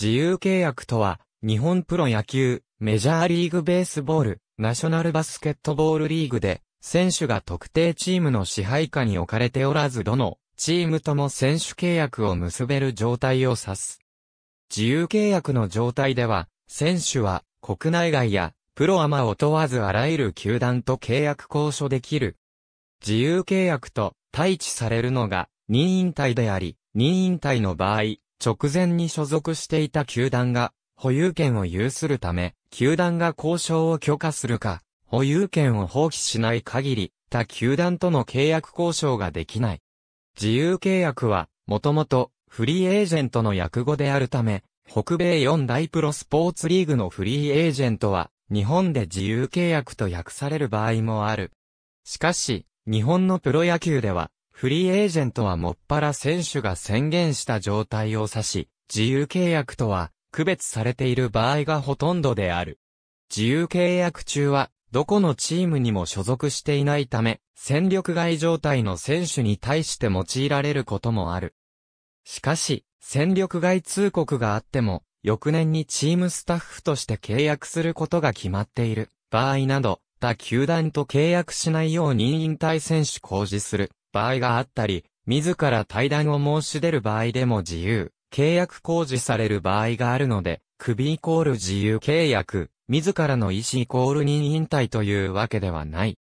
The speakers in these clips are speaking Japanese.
自由契約とは、日本プロ野球、メジャーリーグベースボール、ナショナルバスケットボールリーグで、選手が特定チームの支配下に置かれておらずどのチームとも選手契約を結べる状態を指す。自由契約の状態では、選手は国内外やプロアマを問わずあらゆる球団と契約交渉できる。自由契約と対置されるのが任意引退であり、任意引退の場合、直前に所属していた球団が保有権を有するため、球団が交渉を許可するか、保有権を放棄しない限り、他球団との契約交渉ができない。自由契約は、もともと、フリーエージェントの訳語であるため、北米4大プロスポーツリーグのフリーエージェントは、日本で自由契約と訳される場合もある。しかし、日本のプロ野球では、フリーエージェントはもっぱら選手が宣言した状態を指し、自由契約とは区別されている場合がほとんどである。自由契約中は、どこのチームにも所属していないため、戦力外状態の選手に対して用いられることもある。しかし、戦力外通告があっても、翌年にチームスタッフとして契約することが決まっている場合など、他球団と契約しないように引退選手公示する場合があったり、自ら対談を申し出る場合でも自由、契約工事される場合があるので、首イコール自由契約、自らの意思イコール任引退というわけではない。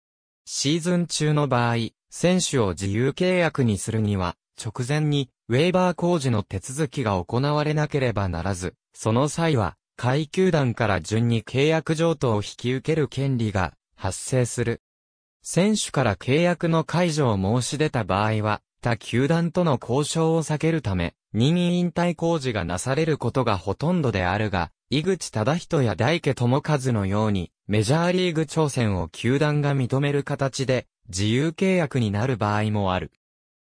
シーズン中の場合、選手を自由契約にするには、直前に、ウェーバー工事の手続きが行われなければならず、その際は、階級団から順に契約譲渡を引き受ける権利が発生する。選手から契約の解除を申し出た場合は、他球団との交渉を避けるため、任意引退工事がなされることがほとんどであるが、井口忠人や大家智和のように、メジャーリーグ挑戦を球団が認める形で、自由契約になる場合もある。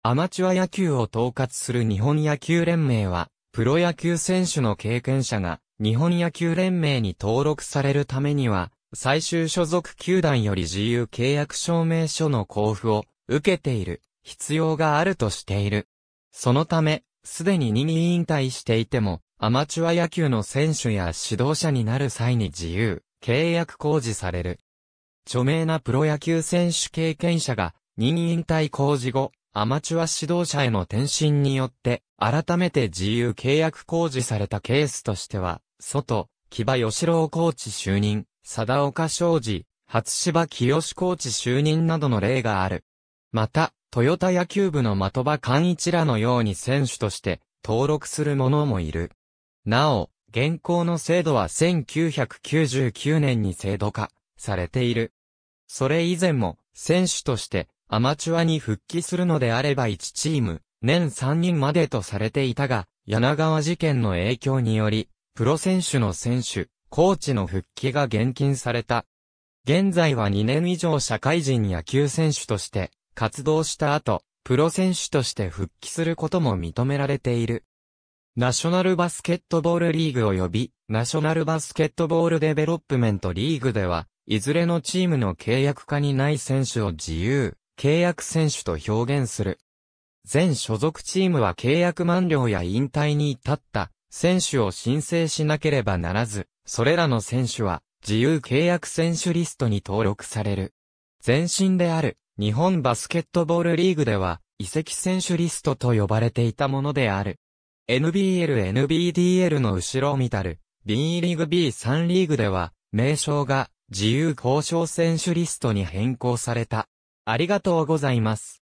アマチュア野球を統括する日本野球連盟は、プロ野球選手の経験者が、日本野球連盟に登録されるためには、最終所属球団より自由契約証明書の交付を受けている必要があるとしている。そのため、すでに任意引退していても、アマチュア野球の選手や指導者になる際に自由、契約公示される。著名なプロ野球選手経験者が、任意引退公示後、アマチュア指導者への転身によって、改めて自由契約公示されたケースとしては、外、木場義郎コーチ就任、貞岡昌司、初芝清コーチ就任などの例がある。また、トヨタ野球部の的場寛一らのように選手として登録する者もいる。なお、現行の制度は1999年に制度化されている。それ以前も選手としてアマチュアに復帰するのであれば1チーム年3人までとされていたが、柳川事件の影響により、プロ選手の選手、コーチの復帰が厳禁された。現在は2年以上社会人野球選手として活動した後、プロ選手として復帰することも認められている。ナショナルバスケットボールリーグ及びナショナルバスケットボールデベロップメントリーグでは、いずれのチームの契約下にない選手を自由、契約選手と表現する。全所属チームは契約満了や引退に至った選手を申請しなければならず、それらの選手は自由契約選手リストに登録される。前身である日本バスケットボールリーグでは移籍選手リストと呼ばれていたものである。NBL、NBDL の後ろを見たる B リーグ B3 リーグでは名称が自由交渉選手リストに変更された。ありがとうございます。